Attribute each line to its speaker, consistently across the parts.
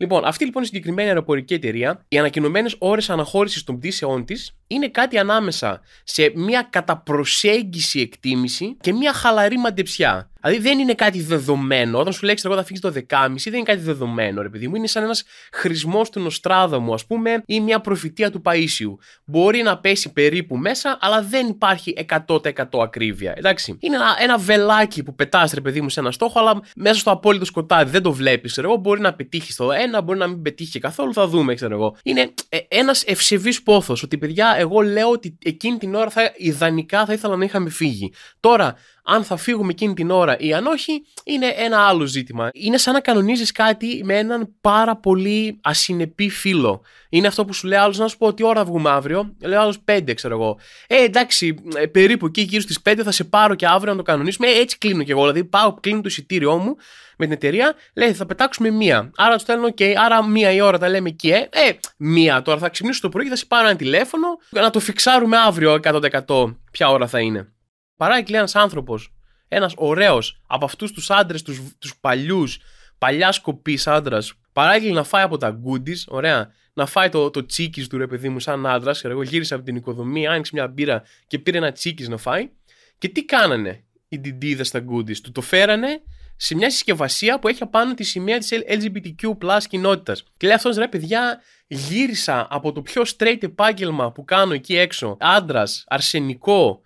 Speaker 1: Λοιπόν, αυτή λοιπόν η συγκεκριμένη αεροπορική εταιρεία, οι ανακοινωμένες ώρες αναχώρησης των πτήσεών της είναι κάτι ανάμεσα σε μια καταπροσέγγιση εκτίμηση και μια χαλαρή μαντεψιά. Δηλαδή δεν είναι κάτι δεδομένο. Όταν σου λέξεις εγώ θα φύγεις το 10.30, δεν είναι κάτι δεδομένο, ρε παιδί μου. Είναι σαν ένας χρησμός του Νοστράδαμου, ας πούμε, ή μια προφητεία του Παίσιου. Μπορεί να πέσει περίπου μέσα, αλλά δεν υπάρχει 100% ακρίβεια. Εντάξει. Είναι ένα, ένα βελάκι που πετάς, ρε παιδί μου, σε ένα στόχο, αλλά μέσα στο απόλυτο σκοτάδι δεν το βλέπεις, εγώ. Μπορεί να πετύχεις το ένα, μπορεί να μην πετύχει καθόλου, θα δούμε, ξέρω εγώ. Είναι ε, ένας ευσεβής πόθος ότι, παιδιά, εγώ λέω ότι εκείνη την ώρα θα, ιδανικά θα ήθελα να είχαμε φύγει. Τώρα, αν θα φύγουμε εκείνη την ώρα ή αν όχι, είναι ένα άλλο ζήτημα. Είναι σαν να κανονίζεις κάτι με έναν πάρα πολύ ασυνεπή φίλο. Είναι αυτό που σου λέει άλλος να σου πω ότι ώρα βγούμε αύριο. Λέω άλλος πέντε ξέρω εγώ. Ε, εντάξει, ε, περίπου εκεί γύρω στις πέντε θα σε πάρω και αύριο να το κανονίσουμε. Ε, έτσι κλείνω κι εγώ. Δηλαδή, πάω, κλείνω το εισιτήριό μου με την εταιρεία, λέει θα πετάξουμε μία. Άρα του στέλνω, OK, άρα μία η ώρα τα λέμε εκεί. Ε». ε, μία τώρα θα ξυπνήσω το πρωί και θα σε πάρω ένα τηλέφωνο να το φιξάρουμε αύριο 100% ποια ώρα θα είναι παράγει ένα άνθρωπος. Ένας ωραίος από αυτούς τους άντρες, τους παλιούς, παλιά κοπή άντρα. Παράγει να φάει από τα γκούντις, ωραία. Να φάει το, το τσίκις του ρε παιδί μου, σαν άντρας. Εγώ γύρισα από την οικοδομή, άνοιξε μια μπύρα και πήρε ένα τσίκις να φάει. Και τι κάνανε οι διντίδε στα γκούντις. Του το φέρανε σε μια συσκευασία που έχει απάνω τη σημαία της LGBTQ κοινότητας. Και λέει αυτός ρε παιδιά, γύρισα από το πιο straight επάγγελμα που κάνω εκεί έξω, άντρας, αρσενικό,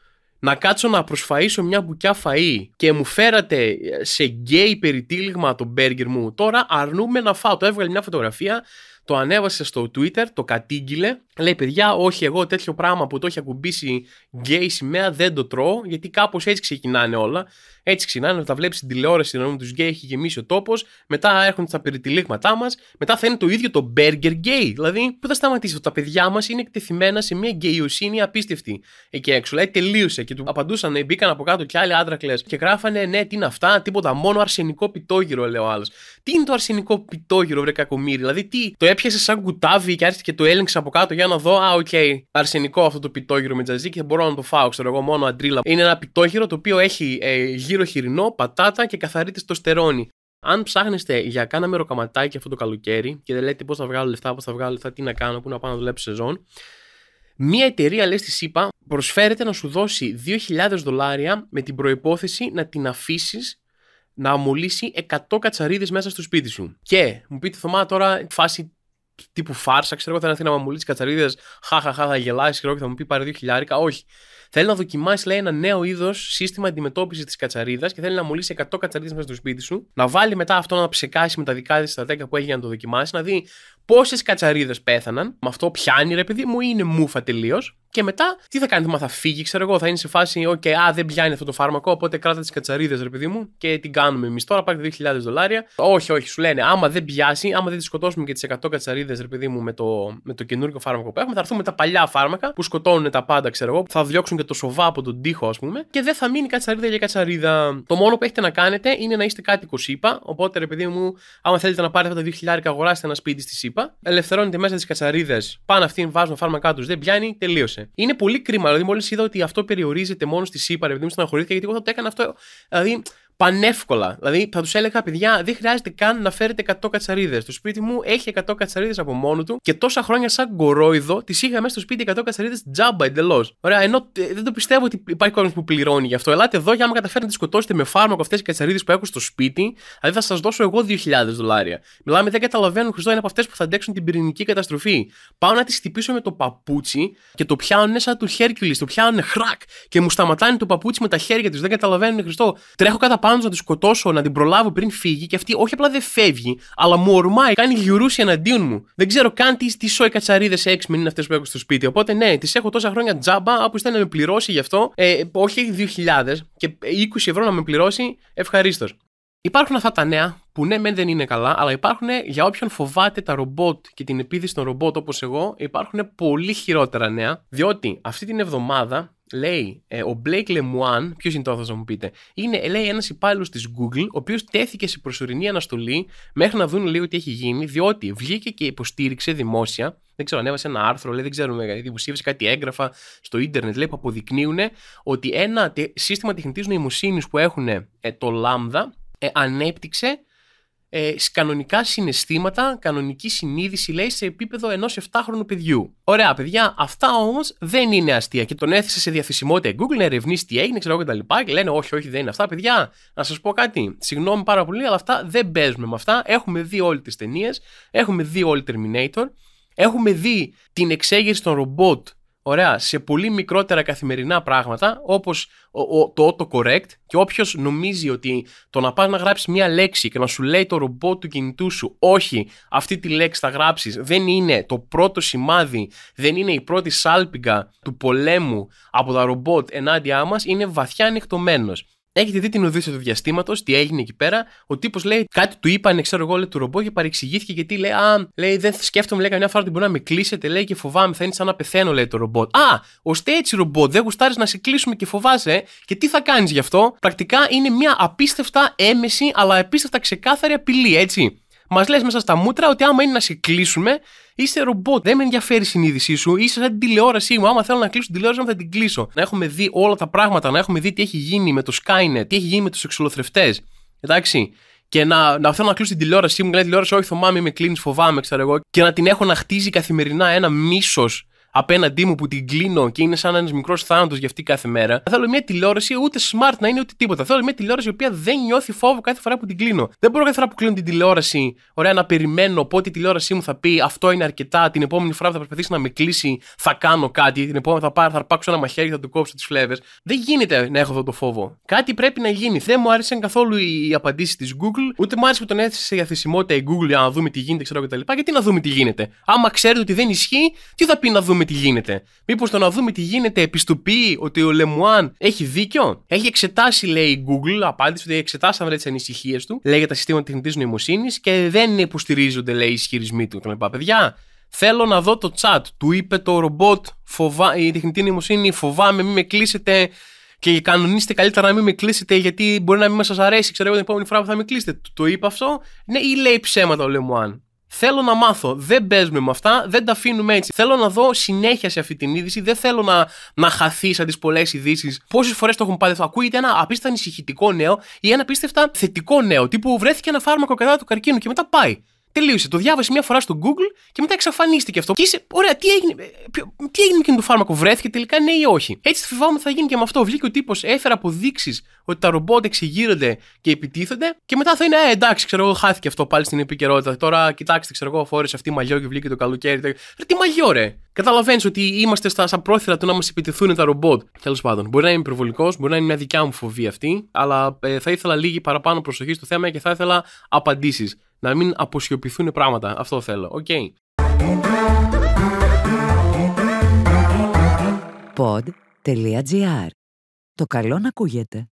Speaker 1: να κάτσω να προσφαίσω μια μπουκιά φαΐ και μου φέρατε ε, σε γκέι περιτύλιγμα το μπέργκερ μου, τώρα αρνούμε να φάω. Το έβγαλε μια φωτογραφία το ανέβασε στο Twitter, το κατήγγειλε. Λέει, παιδιά, όχι εγώ τέτοιο πράγμα που το έχει ακουμπήσει γκέι σημαία δεν το τρώω, γιατί κάπως έτσι ξεκινάνε όλα. Έτσι ξεκινάνε, όταν τα βλέπεις στην τηλεόραση να τους γκέι έχει γεμίσει ο τόπος, μετά έρχονται τα περιτυλίγματά μας, μετά θα είναι το ίδιο το burger gay. Δηλαδή, πού θα σταματήσει, τα παιδιά μας είναι εκτεθειμένα σε μια γκαιοσύνη απίστευτη εκεί έξω. λέει τελείωσε και του απαντούσαν, μπήκαν από κάτω κι άλλοι άντρακλες και γράφανε, ναι, τι είναι αυτά, τίποτα, μόνο αρσενικό πιτόγυρο, λέει ο άλλος. Τι είναι το αρσενικό πιτόγυρο, βρε κακομίρι. Δηλαδή, τι, το έπιασε σαν κουτάβι και άρχισε και το έλεγξε από κάτω για να δω. Α, οκ, okay, αρσενικό αυτό το πιτόγυρο με τζαζί και θα μπορώ να το φάω, ξέρω εγώ, μόνο αντρίλα. Είναι ένα πιτόγυρο το οποίο έχει ε, χοιρινό, πατάτα και καθαρίτε το στερόνι. Αν ψάχνεστε για κάνα μεροκαματάκι αυτό το καλοκαίρι και δεν λέτε πώς θα βγάλω λεφτά, πώς θα βγάλω λεφτά, τι να κάνω, πού να πάω να δουλέψω σεζόν, Μία εταιρεία, λέει στη ΣΥΠΑ, προσφέρεται να σου δώσει 2.000 δολάρια με την προπόθεση να την αφήσεις να αμολύσει 100 κατσαρίδες μέσα στο σπίτι σου. Και μου πείτε, Θωμά, τώρα φάση τύπου φάρσα, ξέρω εγώ, θα έρθει να μαμουλήσει κατσαρίδε, χαχαχά, θα γελάσεις, ξέρω θα μου πει πάρε δύο χιλιάρικα. Όχι. Θέλει να δοκιμάσεις, λέει, ένα νέο είδος σύστημα αντιμετώπισης της κατσαρίδας και θέλει να μολύσει 100 κατσαρίδες μέσα στο σπίτι σου, να βάλει μετά αυτό να ψεκάσει με τα δικά της στα 10 που έχει για να το δοκιμάσει, να δει πόσες κατσαρίδες πέθαναν. Με αυτό πιάνει, ρε παιδί μου, είναι μούφα τελείως. Και μετά, τι θα κάνει μα θα φύγει, ξέρω εγώ, θα είναι σε φάση, okay, α, δεν πιάνει αυτό το φάρμακο, οπότε κράτα τις κατσαρίδες, ρε παιδί μου, και την κάνουμε εμείς τώρα, πάρει 2.000 δολάρια. Όχι, όχι, σου λένε, άμα δεν πιάσει, άμα δεν τη σκοτώσουμε και τις 100 κατσαρίδες, ρε παιδί μου, με το, με το καινούργιο φάρμακο που έχουμε, θα έρθουν με τα παλιά φάρμακα που σκοτώνουν τα πάντα, ξέρω εγώ, θα διώξουν και το σοβά από τον τοίχο, ας πούμε, και δεν θα μείνει κατσαρίδα για κατσαρίδα. Το μόνο που έχετε να κάνετε είναι να είστε κάτοικο ΣΥΠΑ, οπότε, ρε παιδί μου, άμα θέλετε να πάρετε αυτά τα 2.000, αγοράστε ένα σπίτι στη ΣΥΠΑ, ελευθερώνετε μέσα τις κατσαρίδες, πάνε αυτήν, βάζουν φάρμακά τους, δεν πιάνει, τελείωσε. Είναι πολύ κρίμα. Δηλαδή, μόλις είδα ότι αυτό περιορίζεται μόνο στη ΣΥΠΑ, επειδή μου στεναχωρήθηκα, γιατί εγώ θα το έκανα αυτό. Δηλαδή, πανεύκολα. Δηλαδή θα τους έλεγα, παιδιά, δεν χρειάζεται καν να φέρετε 100 κατσαρίδες. Το σπίτι μου έχει 100 κατσαρίδες από μόνο του και τόσα χρόνια σαν κορόιδο τις είχα μέσα στο σπίτι 100 κατσαρίδες τζάμπα εντελώς. Ωραία, ενώ ε, δεν το πιστεύω ότι υπάρχει κόσμος που πληρώνει γι' αυτό. Ελάτε εδώ για να καταφέρετε να τις σκοτώσετε με φάρμακο αυτές τι κατσαρίδες που έχω στο σπίτι, δηλαδή θα σας δώσω εγώ 2.000 δολάρια. Μιλάμε, δεν καταλαβαίνουν Χριστό, είναι από αυτές που θα αντέξουν την πυρηνική καταστροφή. Πάω να τις χτυπήσω με το παπούτσι και το πιάνουν σαν του το πιάνουν χρακ και μου σταματάνε το παπούτσι με τα χέρια τους. Δεν καταλαβαίνουν Χριστό. Τρέχω κατά πάνω να τη σκοτώσω, να την προλάβω πριν φύγει και αυτή όχι απλά δεν φεύγει, αλλά μου ορμάει, κάνει γιουρούση εναντίον μου. Δεν ξέρω καν τι, τι σόι κατσαρίδες έξι είναι αυτές που έχω στο σπίτι. Οπότε ναι, τις έχω τόσα χρόνια τζάμπα, άπου ήταν να με πληρώσει γι' αυτό. Ε, όχι 2.000 και 20 ε, ευρώ να με πληρώσει, ευχαρίστως. Υπάρχουν αυτά τα νέα που ναι, μεν δεν είναι καλά, αλλά υπάρχουν για όποιον φοβάται τα ρομπότ και την επίδυση των ρομπότ όπως εγώ, υπάρχουν πολύ χειρότερα νέα, διότι αυτή την εβδομάδα λέει ε, ο Blake Lemoine, ποιος είναι το θα μου πείτε, είναι λέει ένας υπάλληλος της Google, ο οποίος τέθηκε σε προσωρινή αναστολή μέχρι να δουν λίγο τι έχει γίνει, διότι βγήκε και υποστήριξε δημόσια. Δεν ξέρω, ανέβασε ένα άρθρο, λέει, δεν ξέρουμε, δηλαδή, δημοσίευσε κάτι έγγραφα στο ίντερνετ, λέει, που αποδεικνύουν ότι ένα σύστημα τεχνητής νοημοσύνης που έχουν ε, το λάμδα ε, ανέπτυξε ε, κανονικά συναισθήματα, κανονική συνείδηση, λέει, σε επίπεδο ενός 7χρονου παιδιού. Ωραία, παιδιά, αυτά όμως δεν είναι αστεία. Και τον έθεσε σε διαθεσιμότητα η Google να ερευνήσει τι έγινε, ξέρω εγώ κτλ. Και λένε, Όχι, όχι, δεν είναι αυτά, παιδιά. Να σας πω κάτι. Συγγνώμη πάρα πολύ, αλλά αυτά δεν παίζουμε με αυτά. Έχουμε δει όλες τις ταινίες, έχουμε δει όλοι Terminator, έχουμε δει την εξέγερση των ρομπότ Ωραία, σε πολύ μικρότερα καθημερινά πράγματα, όπως το autocorrect, και όποιος νομίζει ότι το να πας να γράψεις μία λέξη και να σου λέει το ρομπότ του κινητού σου, Όχι, αυτή τη λέξη θα γράψεις δεν είναι το πρώτο σημάδι, δεν είναι η πρώτη σάλπιγγα του πολέμου από τα ρομπότ ενάντια μας είναι βαθιά ανοιχτωμένος. Έχετε δει την Οδύσσια του διαστήματος, τι έγινε εκεί πέρα. Ο τύπος λέει κάτι του είπαν, ξέρω εγώ, λέει, του ρομπό και παρεξηγήθηκε γιατί λέει, Α, λέει, δεν σκέφτομαι, λέει, καμιά φορά ότι μπορεί να με κλείσετε, λέει, και φοβάμαι, θα είναι σαν να πεθαίνω, λέει το ρομπότ. Α, ώστε έτσι ρομπότ, δεν γουστάρεις να σε κλείσουμε και φοβάσαι. Ε? Και τι θα κάνεις γι' αυτό. Πρακτικά είναι μια απίστευτα έμεση, αλλά απίστευτα ξεκάθαρη απειλή, έτσι μας λες μέσα στα μούτρα ότι άμα είναι να σε κλείσουμε, είσαι ρομπότ. Δεν με ενδιαφέρει η συνείδησή σου, είσαι σαν την τηλεόρασή μου. Άμα θέλω να κλείσω την τηλεόραση, θα την κλείσω. Να έχουμε δει όλα τα πράγματα, να έχουμε δει τι έχει γίνει με το Skynet, τι έχει γίνει με τους εξολοθρευτές. Εντάξει. Και να, να θέλω να κλείσω την τηλεόρασή μου, και να τηλεόραση, όχι, Θωμά, με κλείνεις, φοβάμαι, ξέρω εγώ. Και να την έχω να χτίζει καθημερινά ένα μίσος απέναντί μου που την κλείνω και είναι σαν ένας μικρός θάνατος για αυτή κάθε μέρα. Θέλω μια τηλεόραση ούτε smart να είναι ούτε τίποτα. Θέλω μια τηλεόραση η οποία δεν νιώθει φόβο κάθε φορά που την κλείνω. Δεν μπορώ κάθε φορά που κλείνω την τηλεόραση, ωραία, να περιμένω πότε η τηλεόρασή μου θα πει αυτό είναι αρκετά. Την επόμενη φορά που θα προσπαθήσει να με κλείσει, θα κάνω κάτι. Την επόμενη θα, πάρω, θα αρπάξω ένα μαχαίρι και θα του κόψω τις φλέβες. Δεν γίνεται να έχω αυτό το φόβο. Κάτι πρέπει να γίνει. Δεν μου άρεσαν καθόλου οι απαντήσεις της Google, ούτε μου άρεσε που τον έθεσε σε διαθέσιμότητα η Google για να δούμε τι γίνεται, ξέρω κτλ. Γιατί να δούμε τι γίνεται. Άμα ξέρετε ότι δεν ισχύει, τι θα πει να δούμε τι γίνεται. Μήπως το να δούμε τι γίνεται επιστοποιεί ότι ο Λεμουάν έχει δίκιο. Έχει εξετάσει, λέει η Google, απάντησε ότι εξετάσαμε τις ανησυχίες του, λέει για τα συστήματα τεχνητής νοημοσύνης και δεν υποστηρίζονται, λέει, οι ισχυρισμοί του κλπ. Παιδιά, Θέλω να δω το chat. Του είπε το ρομπότ, φοβά, η τεχνητή νοημοσύνη, φοβάμαι, μην με κλείσετε και κανονίστε καλύτερα να μην με κλείσετε γιατί μπορεί να μην σας αρέσει. Ξέρω εγώ την επόμενη φορά που θα με κλείσετε. το είπα αυτό. Ναι, ή λέει ψέματα ο Λεμουάν. Θέλω να μάθω. Δεν παίζουμε με αυτά, δεν τα αφήνουμε έτσι. Θέλω να δω συνέχεια σε αυτή την είδηση. Δεν θέλω να, να χαθεί σαν τις πολλές ειδήσεις. Πόσες φορές το έχουν πάρει αυτό. Ακούγεται ένα απίστευτα ανησυχητικό νέο ή ένα απίστευτα θετικό νέο. Τύπου βρέθηκε ένα φάρμακο κατά του καρκίνου και μετά πάει. Τελείωσε. Το διάβασε μια φορά στο Google και μετά εξαφανίστηκε αυτό. Και είσαι, ωραία, τι έγινε, ε, ποιο, τι έγινε με εκείνο το φάρμακο, βρέθηκε τελικά ναι ή όχι. Έτσι φοβάμαι θα γίνει και με αυτό. Βγήκε ο τύπος, έφερε αποδείξεις ότι τα ρομπότ εξηγείρονται και επιτίθενται και μετά θα είναι, ε, εντάξει, ξέρω εγώ, χάθηκε αυτό πάλι στην επικαιρότητα. Τώρα κοιτάξτε, ξέρω εγώ, φόρεσε αυτή η μαγιό και βγήκε το καλοκαίρι. Ρε, τι ρε. Καταλαβαίνεις ότι είμαστε στα, σαν πρόθυρα του να μας επιτεθούν τα ρομπότ. Τέλος πάντων, μπορεί να είμαι υπερβολικός, μπορεί να είναι μια δικιά μου φοβία αυτή, αλλά ε, θα ήθελα λίγη παραπάνω προσοχή στο θέμα και θα ήθελα απαντήσεις να μην αποσιωπηθούν πράγματα. Αυτό θέλω. Οκ. Okay. Pod.gr. Το καλό να ακούγεται.